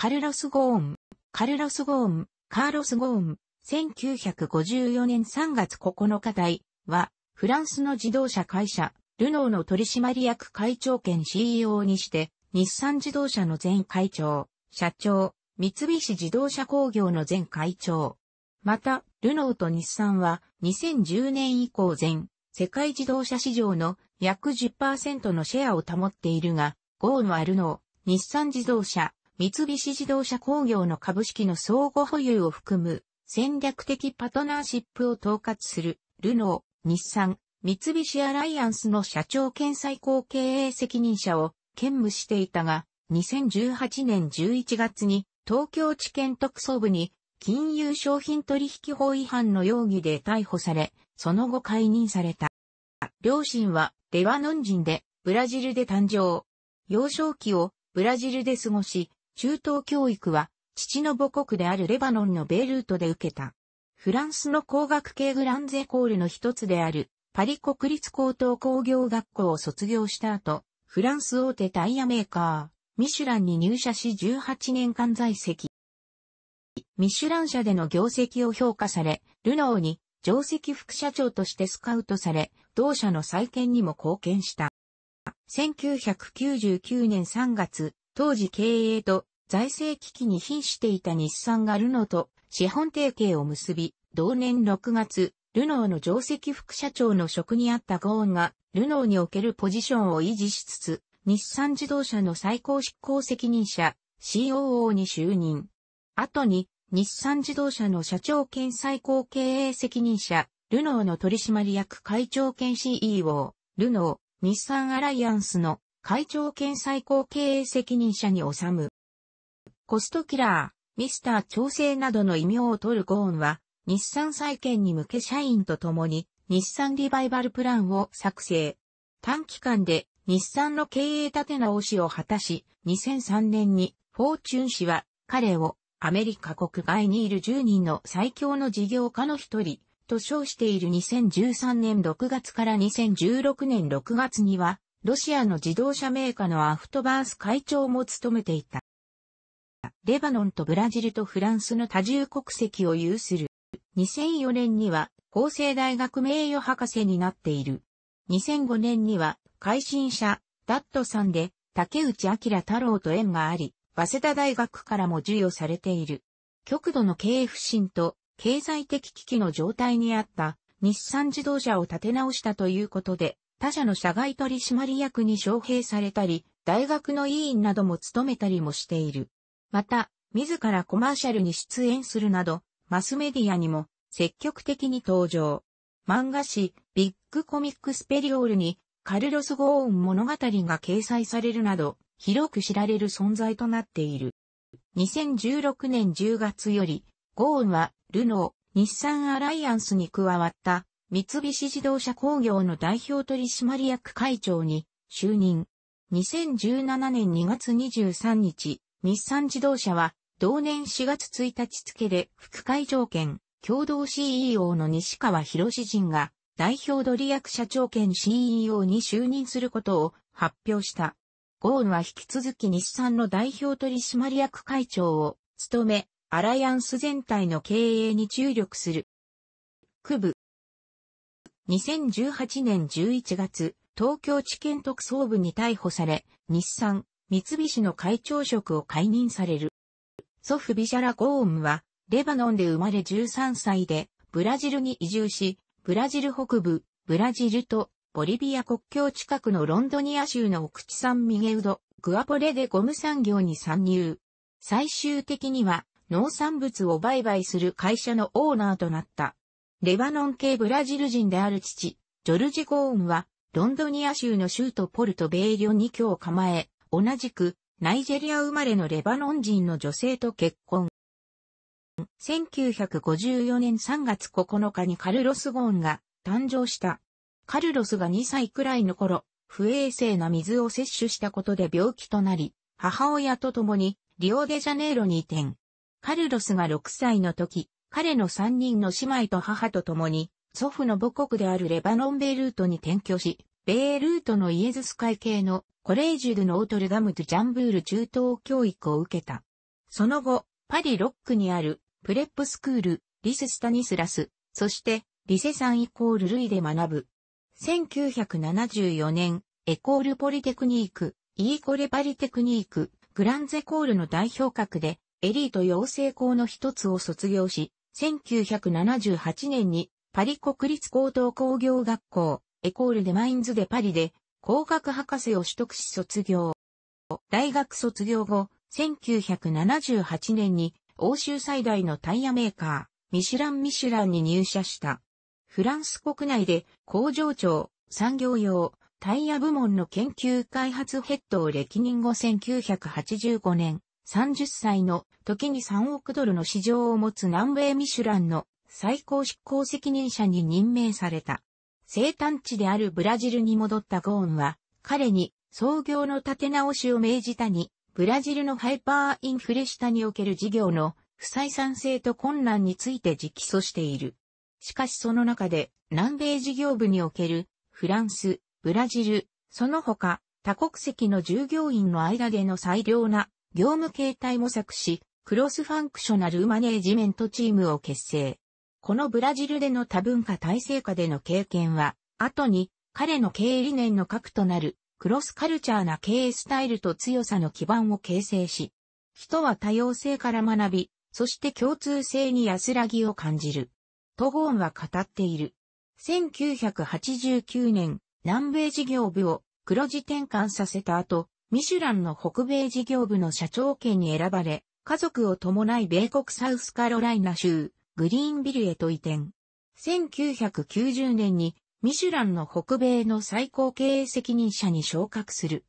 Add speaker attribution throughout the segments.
Speaker 1: カルロス・ゴーン、カルロス・ゴーン、カーロス・ゴーン、1954年3月9日台は、フランスの自動車会社、ルノーの取締役会長兼 CEO にして、日産自動車の前会長、社長、三菱自動車工業の前会長。また、ルノーと日産は2010年以降全世界自動車市場の約10%のシェアを保っているが、ゴーンはルノー、日産自動車、三菱自動車工業の株式の相互保有を含む戦略的パートナーシップを統括するルノー、日産、三菱アライアンスの社長兼最高経営責任者を兼務していたが、2018年11月に東京地検特捜部に金融商品取引法違反の容疑で逮捕され、その後解任された。両親はレバノン人でブラジルで誕生。幼少期をブラジルで過ごし、中東教育は、父の母国であるレバノンのベイルートで受けた。フランスの工学系グランゼコールの一つである、パリ国立高等工業学校を卒業した後、フランス大手タイヤメーカー、ミシュランに入社し18年間在籍。ミシュラン社での業績を評価され、ルノーに上席副社長としてスカウトされ、同社の再建にも貢献した。1999年3月、当時経営と財政危機に瀕していた日産がルノーと資本提携を結び、同年6月、ルノーの上席副社長の職にあったゴーンが、ルノーにおけるポジションを維持しつつ、日産自動車の最高執行責任者、COO に就任。後に、日産自動車の社長兼最高経営責任者、ルノーの取締役会長兼 CEO、ルノー、日産アライアンスの会長兼最高経営責任者に収む。コストキラー、ミスター調整などの異名を取るゴーンは、日産再建に向け社員と共に、日産リバイバルプランを作成。短期間で日産の経営立て直しを果たし、2003年にフォーチュン氏は彼をアメリカ国外にいる10人の最強の事業家の一人と称している2013年6月から2016年6月にはロシアの自動車メーカーのアフトバース会長も務めていた。レバノンとブラジルとフランスの多重国籍を有する。2004年には法政大学名誉博士になっている。2005年には改新者、ダットさんで竹内明太郎と縁があり、早稲田大学からも授与されている。極度の経営不振と経済的危機の状態にあった日産自動車を立て直したということで、他社の社外取締役に招聘されたり、大学の委員なども務めたりもしている。また、自らコマーシャルに出演するなど、マスメディアにも積極的に登場。漫画誌、ビッグコミックスペリオールに、カルロス・ゴーン物語が掲載されるなど、広く知られる存在となっている。2016年10月より、ゴーンは、ルノー、日産アライアンスに加わった、三菱自動車工業の代表取締役会長に、就任。2017年2月23日、日産自動車は、同年4月1日付で副会長兼共同 CEO の西川博士人が代表取役社長兼 CEO に就任することを発表した。ゴーンは引き続き日産の代表取締役会長を務め、アライアンス全体の経営に注力する。区部。2018年11月、東京地検特捜部に逮捕され、日産、三菱の会長職を解任される。祖父ビシャラ・ゴーンは、レバノンで生まれ13歳で、ブラジルに移住し、ブラジル北部、ブラジルとボリビア国境近くのロンドニア州の奥地産ミゲウド、グアポレでゴム産業に参入。最終的には農産物を売買する会社のオーナーとなった。レバノン系ブラジル人である父、ジョルジ・ゴーンは、ロンドニア州の州都ポルトベイリョに居を構え、同じく、ナイジェリア生まれのレバノン人の女性と結婚。1954年3月9日にカルロス・ゴーンが誕生した。カルロスが2歳くらいの頃、不衛生な水を摂取したことで病気となり、母親と共にリオデジャネイロに移転。カルロスが6歳の時、彼の3人の姉妹と母と共に、祖父の母国であるレバノンベルートに転居し、ベイルートのイエズス会系のコレージュルノートルダムとジャンブール中等教育を受けた。その後、パリロックにあるプレップスクール、リセ・スタニスラス、そしてリセさんイコールルイで学ぶ。1974年、エコールポリテクニーク、イーコレパリテクニーク、グランゼコールの代表格で、エリート養成校の一つを卒業し、1978年にパリ国立高等工業学校、エコールデ・マインズデ・パリで工学博士を取得し卒業。大学卒業後、1978年に欧州最大のタイヤメーカー、ミシュラン・ミシュランに入社した。フランス国内で工場長、産業用、タイヤ部門の研究開発ヘッドを歴任後1985年、30歳の時に3億ドルの市場を持つ南米ミシュランの最高執行責任者に任命された。生誕地であるブラジルに戻ったゴーンは、彼に創業の立て直しを命じたに、ブラジルのハイパーインフレ下における事業の不採算性と困難について直訴している。しかしその中で南米事業部におけるフランス、ブラジル、その他多国籍の従業員の間での最良な業務形態模索し、クロスファンクショナルマネージメントチームを結成。このブラジルでの多文化体制下での経験は、後に彼の経営理念の核となるクロスカルチャーな経営スタイルと強さの基盤を形成し、人は多様性から学び、そして共通性に安らぎを感じる。トゴーンは語っている。1989年、南米事業部を黒字転換させた後、ミシュランの北米事業部の社長権に選ばれ、家族を伴い米国サウスカロライナ州、グリーンビルへと移転。1990年にミシュランの北米の最高経営責任者に昇格する。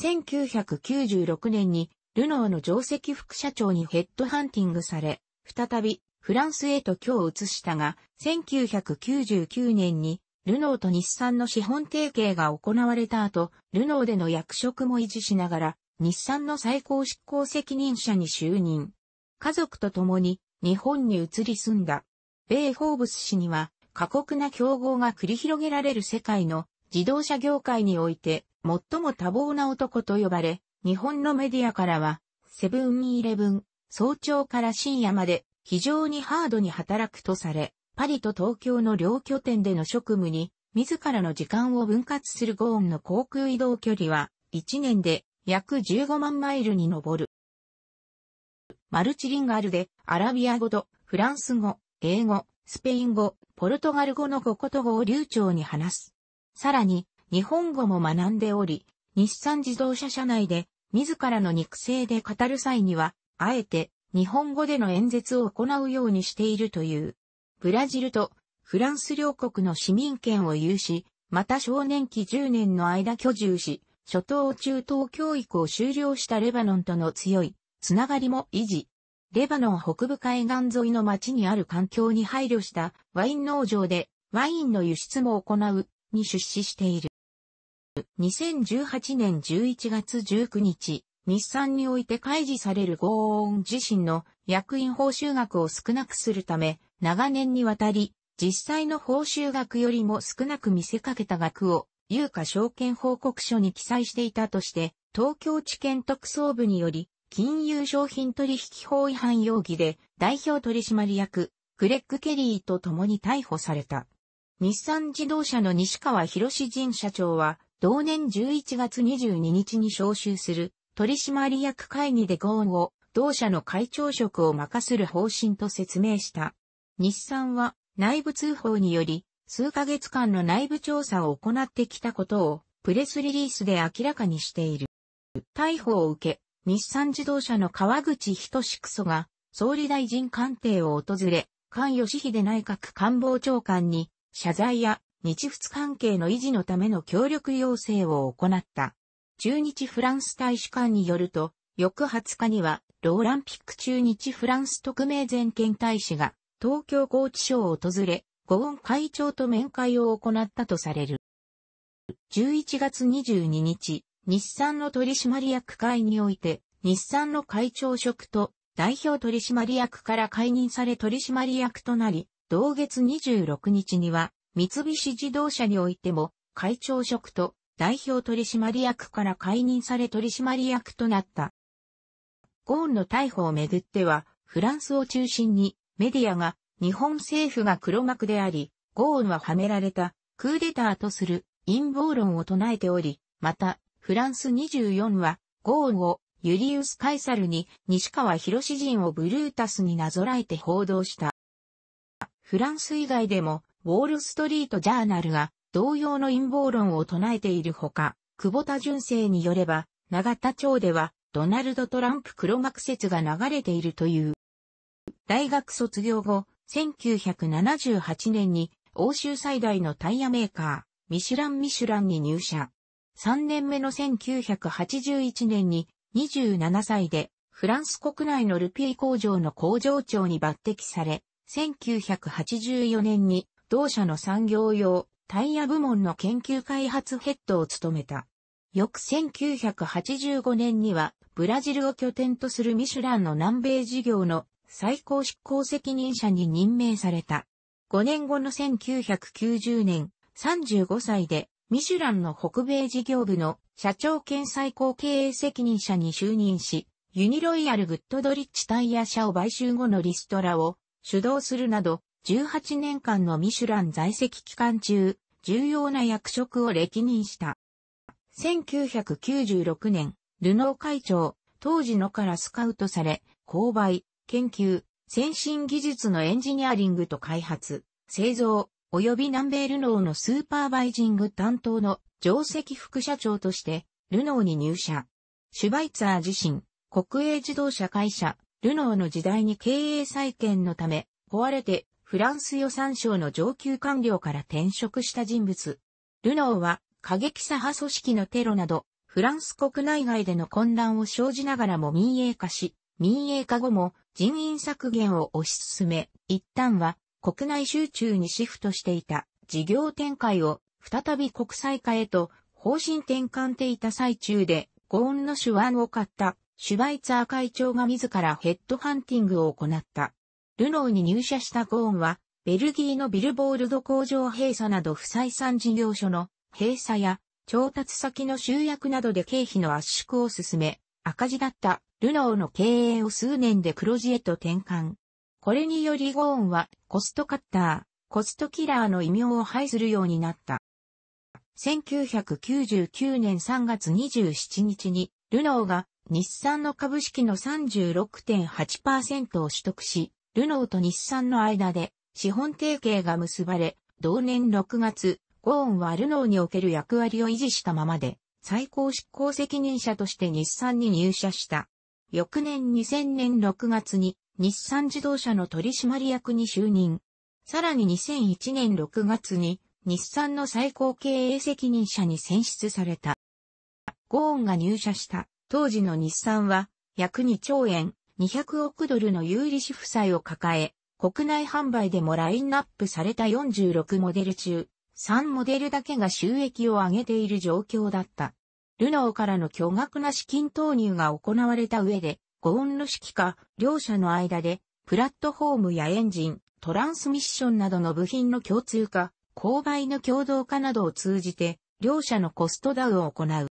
Speaker 1: 1996年にルノーの上席副社長にヘッドハンティングされ、再びフランスへと今日移したが、1999年にルノーと日産の資本提携が行われた後、ルノーでの役職も維持しながら、日産の最高執行責任者に就任。家族と共に日本に移り住んだ。米ホーブス氏には、過酷な競合が繰り広げられる世界の自動車業界において、最も多忙な男と呼ばれ、日本のメディアからは、セブンイレブン、早朝から深夜まで非常にハードに働くとされ、パリと東京の両拠点での職務に、自らの時間を分割するゴーンの航空移動距離は、1年で約15万マイルに上る。マルチリンガルで、アラビア語とフランス語、英語、スペイン語、ポルトガル語の5言語を流暢に話す。さらに、日本語も学んでおり、日産自動車社内で、自らの肉声で語る際には、あえて、日本語での演説を行うようにしているという。ブラジルとフランス両国の市民権を有し、また少年期10年の間居住し、初等中等教育を修了したレバノンとの強いつながりも維持。レバノン北部海岸沿いの町にある環境に配慮したワイン農場でワインの輸出も行うに出資している。2018年11月19日、日産において開示されるゴーン自身の役員報酬額を少なくするため、長年にわたり、実際の報酬額よりも少なく見せかけた額を、有価証券報告書に記載していたとして、東京地検特捜部により、金融商品取引法違反容疑で代表取締役、グレッグ・ケリーと共に逮捕された。日産自動車の西川博士人社長は、同年11月22日に招集する取締役会議でゴーンを同社の会長職を任する方針と説明した。日産は内部通報により数ヶ月間の内部調査を行ってきたことをプレスリリースで明らかにしている。逮捕を受け、日産自動車の川口仁志クソが、総理大臣官邸を訪れ、菅義偉内閣官房長官に、謝罪や日仏関係の維持のための協力要請を行った。中日フランス大使館によると、翌20日には、ローランピック中日フランス特命全権大使が、東京高知省を訪れ、ごー会長と面会を行ったとされる。11月22日、日産の取締役会において、日産の会長職と代表取締役から解任され取締役となり、同月26日には、三菱自動車においても、会長職と代表取締役から解任され取締役となった。ゴーンの逮捕をめぐっては、フランスを中心にメディアが日本政府が黒幕であり、ゴーンははめられたクーデターとする陰謀論を唱えており、またフランス24は、ゴーンをユリウス・カイサルに西川博士人をブルータスになぞらえて報道した。フランス以外でも、ウォール・ストリート・ジャーナルが同様の陰謀論を唱えているほか、久保田純正によれば、永田町では、ドナルド・トランプ黒幕説が流れているという。大学卒業後、1978年に、欧州最大のタイヤメーカー、ミシュラン・ミシュランに入社。3年目の1981年に27歳でフランス国内のルピー工場の工場長に抜擢され、1984年に同社の産業用タイヤ部門の研究開発ヘッドを務めた。翌1985年にはブラジルを拠点とするミシュランの南米事業の最高執行責任者に任命された。5年後の1990年、35歳でミシュランの北米事業部の社長兼最高経営責任者に就任し、ユニロイヤルグッドドリッチタイヤ社を買収後のリストラを主導するなど、18年間のミシュラン在籍期間中、重要な役職を歴任した。1996年、ルノー会長、当時のからスカウトされ、購買、研究、先進技術のエンジニアリングと開発、製造、及び南米ルノーのスーパーバイジング担当の上席副社長として、ルノーに入社。シュバイツァー自身、国営自動車会社、ルノーの時代に経営再建のため、壊れてフランス予算省の上級官僚から転職した人物。ルノーは過激左派組織のテロなど、フランス国内外での混乱を生じながらも民営化し、民営化後も人員削減を推し進め、一旦は国内集中にシフトしていた事業展開を再び国際化へと方針転換ていた最中で、ゴーンの手腕を買ったシュバイツァー会長が自らヘッドハンティングを行った。ルノーに入社したゴーンは、ベルギーのビルボールド工場閉鎖など不採算事業所の閉鎖や調達先の集約などで経費の圧縮を進め、赤字だったルノーの経営を数年で黒字へと転換。これによりゴーンはコストカッター、コストキラーの異名を排するようになった。1999年3月27日に、ルノーが日産の株式の36.8%を取得し、ルノーと日産の間で資本提携が結ばれ、同年6月、ゴーンはルノーにおける役割を維持したままで、最高執行責任者として日産に入社した。翌年2000年6月に日産自動車の取締役に就任。さらに2001年6月に日産の最高経営責任者に選出された。ゴーンが入社した当時の日産は約2兆円200億ドルの有利子負債を抱え、国内販売でもラインナップされた46モデル中、3モデルだけが収益を上げている状況だった。ルノーからの巨額な資金投入が行われた上で、5音指式か、両者の間で、プラットフォームやエンジン、トランスミッションなどの部品の共通化、購買の共同化などを通じて、両者のコストダウンを行う。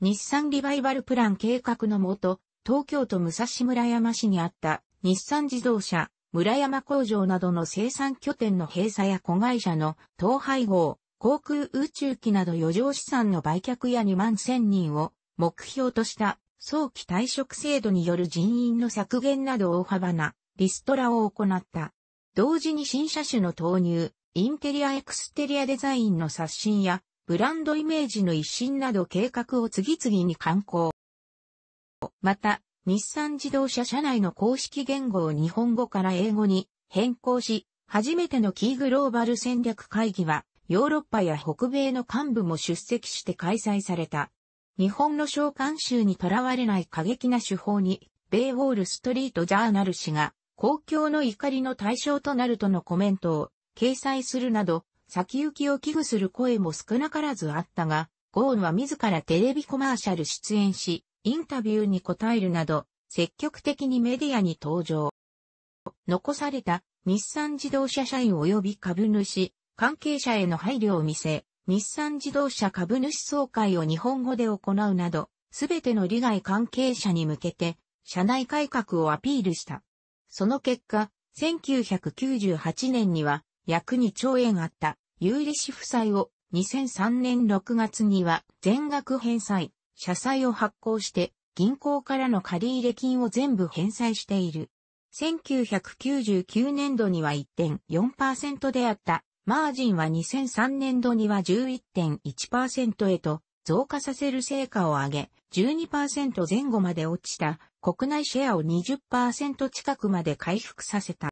Speaker 1: 日産リバイバルプラン計画のもと、東京都武蔵村山市にあった日産自動車、村山工場などの生産拠点の閉鎖や子会社の統廃合、航空宇宙機など余剰資産の売却や2万1000人を目標とした早期退職制度による人員の削減など大幅なリストラを行った。同時に新車種の投入、インテリアエクステリアデザインの刷新やブランドイメージの一新など計画を次々に刊行。また、日産自動車社内の公式言語を日本語から英語に変更し、初めてのキーグローバル戦略会議は、ヨーロッパや北米の幹部も出席して開催された。日本の召喚集にとらわれない過激な手法に、米ウォールストリートジャーナル氏が、公共の怒りの対象となるとのコメントを掲載するなど、先行きを危惧する声も少なからずあったが、ゴーンは自らテレビコマーシャル出演し、インタビューに答えるなど、積極的にメディアに登場。残された日産自動車社員及び株主、関係者への配慮を見せ、日産自動車株主総会を日本語で行うなど、すべての利害関係者に向けて、社内改革をアピールした。その結果、1998年には約2兆円あった有利子負債を2003年6月には全額返済、社債を発行して銀行からの借入金を全部返済している。1999年度には1.4%であったマージンは2003年度には11.1%へと増加させる成果を上げ、12%前後まで落ちた国内シェアを20%近くまで回復させた。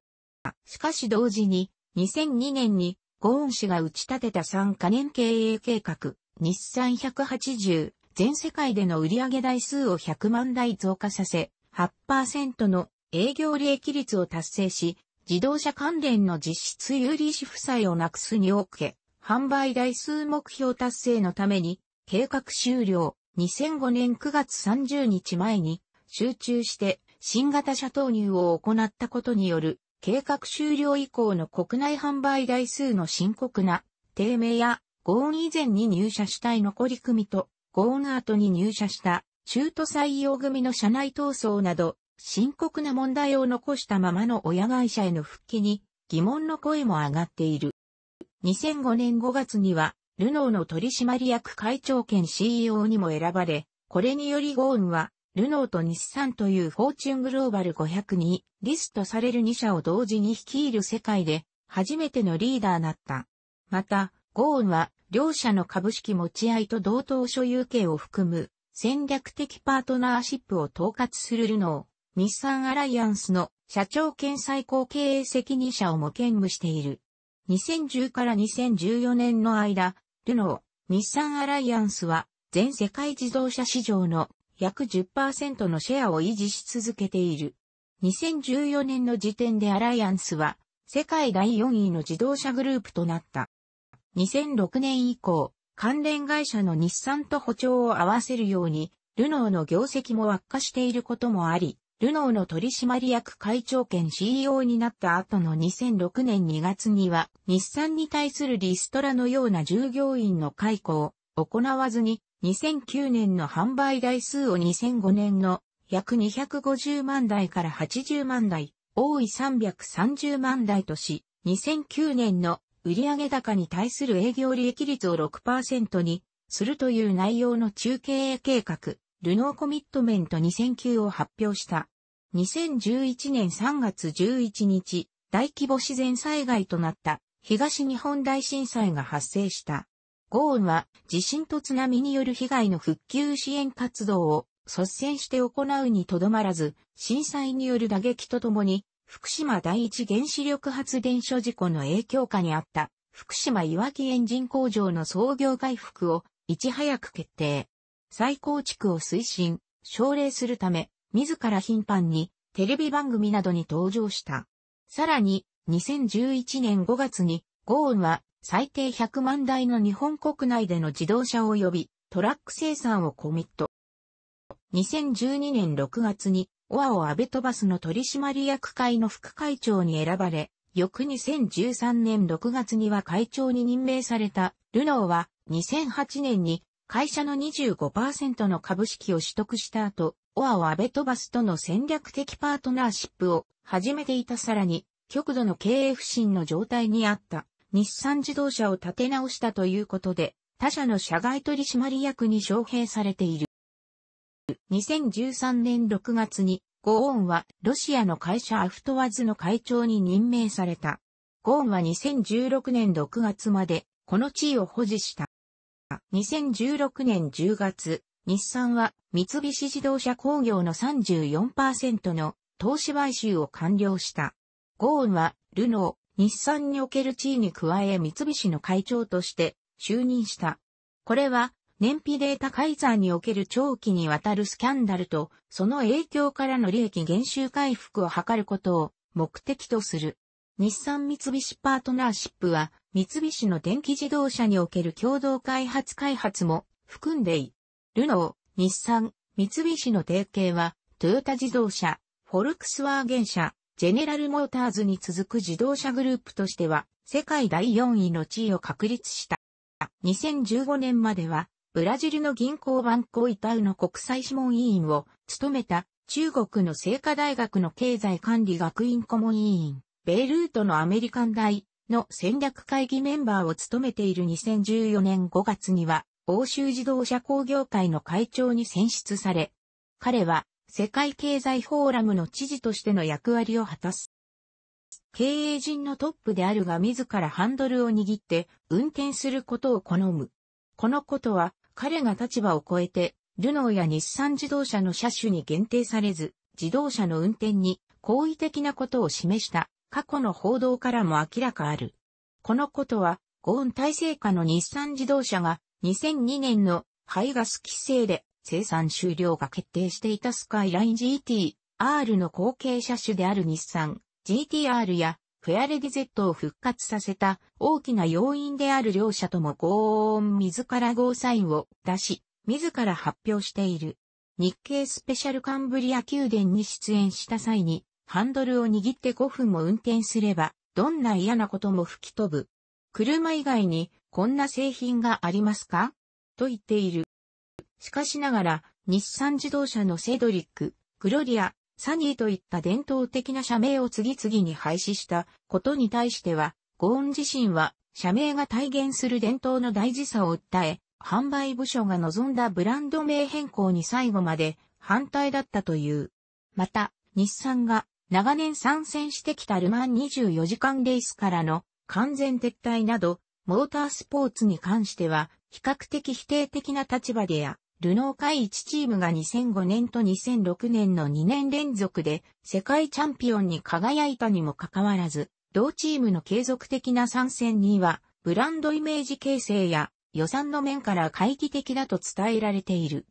Speaker 1: しかし同時に、2002年にゴーン氏が打ち立てた3カ年経営計画、日産180、全世界での売上台数を100万台増加させ、8%の営業利益率を達成し、自動車関連の実質有利子負債をなくすにおけ、販売台数目標達成のために、計画終了、2005年9月30日前に、集中して新型車投入を行ったことによる、計画終了以降の国内販売台数の深刻な低迷や、ゴーン以前に入社したい残り組と、ゴーン後に入社した中途採用組の社内闘争など、深刻な問題を残したままの親会社への復帰に疑問の声も上がっている。2005年5月には、ルノーの取締役会長兼 CEO にも選ばれ、これによりゴーンは、ルノーと日産というフォーチュングローバル500にリストされる2社を同時に率いる世界で初めてのリーダーだった。また、ゴーンは両社の株式持ち合いと同等所有権を含む戦略的パートナーシップを統括するルノー。日産アライアンスの社長兼最高経営責任者をも兼務している。2010から2014年の間、ルノー、日産アライアンスは全世界自動車市場の約10%のシェアを維持し続けている。2014年の時点でアライアンスは世界第4位の自動車グループとなった。2006年以降、関連会社の日産と歩調を合わせるように、ルノーの業績も悪化していることもあり、ルノーの取締役会長兼 CEO になった後の2006年2月には、日産に対するリストラのような従業員の解雇を行わずに、2009年の販売台数を2005年の約250万台から80万台、多い330万台とし、2009年の売上高に対する営業利益率を6%にするという内容の中継計画、ルノーコミットメント2009を発表した。2011年3月11日、大規模自然災害となった東日本大震災が発生した。ゴーンは地震と津波による被害の復旧支援活動を率先して行うにとどまらず、震災による打撃とともに、福島第一原子力発電所事故の影響下にあった福島いわきエンジン工場の操業回復をいち早く決定。再構築を推進、奨励するため、自ら頻繁にテレビ番組などに登場した。さらに、2011年5月に、ゴーンは最低100万台の日本国内での自動車及びトラック生産をコミット。2012年6月に、オアオアベトバスの取締役会の副会長に選ばれ、翌2013年6月には会長に任命されたルノーは2008年に会社の25%の株式を取得した後、オアをアベトバスとの戦略的パートナーシップを始めていたさらに、極度の経営不振の状態にあった日産自動車を立て直したということで、他社の社外取締役に招聘されている。2013年6月に、ゴーンはロシアの会社アフトワズの会長に任命された。ゴーンは2016年6月までこの地位を保持した。2016年10月、日産は三菱自動車工業の34%の投資買収を完了した。ゴーンは、ルノー、日産における地位に加え三菱の会長として就任した。これは、燃費データ改ざんにおける長期にわたるスキャンダルと、その影響からの利益減収回復を図ることを目的とする。日産三菱パートナーシップは、三菱の電気自動車における共同開発開発も含んでいるのを、日産、三菱の提携は、トヨタ自動車、フォルクスワーゲン社、ジェネラルモーターズに続く自動車グループとしては、世界第4位の地位を確立した。2015年までは、ブラジルの銀行バンコイタウの国際諮問委員を務めた中国の清華大学の経済管理学院顧問委員。ベイルートのアメリカン大の戦略会議メンバーを務めている2014年5月には、欧州自動車工業会の会長に選出され、彼は世界経済フォーラムの知事としての役割を果たす。経営陣のトップであるが自らハンドルを握って運転することを好む。このことは彼が立場を超えてルノーや日産自動車の車種に限定されず自動車の運転に好意的なことを示した過去の報道からも明らかある。このことは、ゴーン体制下の日産自動車が2002年の排ガス規制で生産終了が決定していたスカイライン GT、R の後継車種である日産 GTR やフェアレディ Z を復活させた大きな要因である両社ともゴーン自らゴーサインを出し、自ら発表している。日経スペシャルカンブリア宮殿に出演した際に、ハンドルを握って5分も運転すれば、どんな嫌なことも吹き飛ぶ。車以外に、こんな製品がありますかと言っている。しかしながら、日産自動車のセドリック、グロリア、サニーといった伝統的な社名を次々に廃止したことに対しては、ゴーン自身は社名が体現する伝統の大事さを訴え、販売部署が望んだブランド名変更に最後まで反対だったという。また、日産が長年参戦してきたルマン24時間レースからの完全撤退など、モータースポーツに関しては、比較的否定的な立場でや、ルノー会一チームが2005年と2006年の2年連続で世界チャンピオンに輝いたにもかかわらず、同チームの継続的な参戦には、ブランドイメージ形成や予算の面から懐疑的だと伝えられている。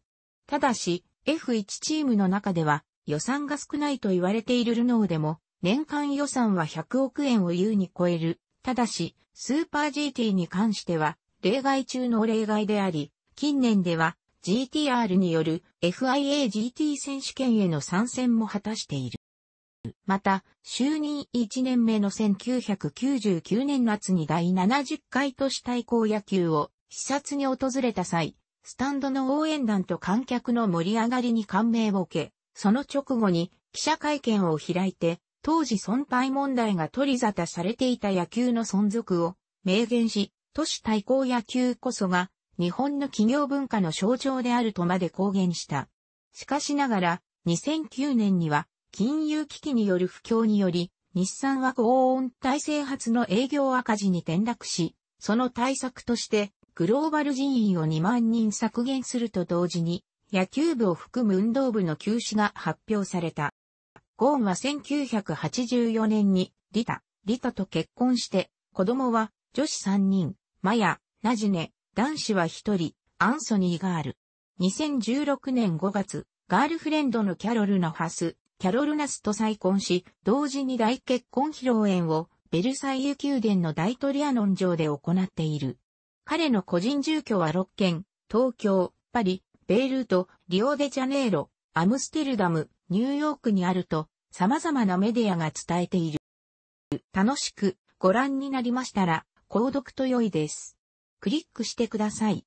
Speaker 1: ただし、F1 チームの中では、予算が少ないと言われているルノーでも、年間予算は100億円を優に超える。ただし、スーパー GT に関しては、例外中の例外であり、近年では GTR による FIAGT 選手権への参戦も果たしている。また、就任1年目の1999年夏に第70回都市対抗野球を視察に訪れた際、スタンドの応援団と観客の盛り上がりに感銘を受け、その直後に記者会見を開いて、当時損廃問題が取り沙汰されていた野球の存続を明言し、都市対抗野球こそが日本の企業文化の象徴であるとまで公言した。しかしながら、2009年には金融危機による不況により、日産は高温体制発の営業赤字に転落し、その対策としてグローバル人員を2万人削減すると同時に、野球部を含む運動部の休止が発表された。ゴーンは1984年にリタ、リタと結婚して、子供は女子3人、マヤ、ナジネ、男子は1人、アンソニーガール。2016年5月、ガールフレンドのキャロル・ナファス、キャロル・ナスと再婚し、同時に大結婚披露宴をベルサイユ宮殿の大トリアノン城で行っている。彼の個人住居は6軒、東京、パリ、ベイルート、リオデジャネイロ、アムステルダム、ニューヨークにあると、様々なメディアが伝えている。楽しくご覧になりましたら、購読と良いです。クリックしてください。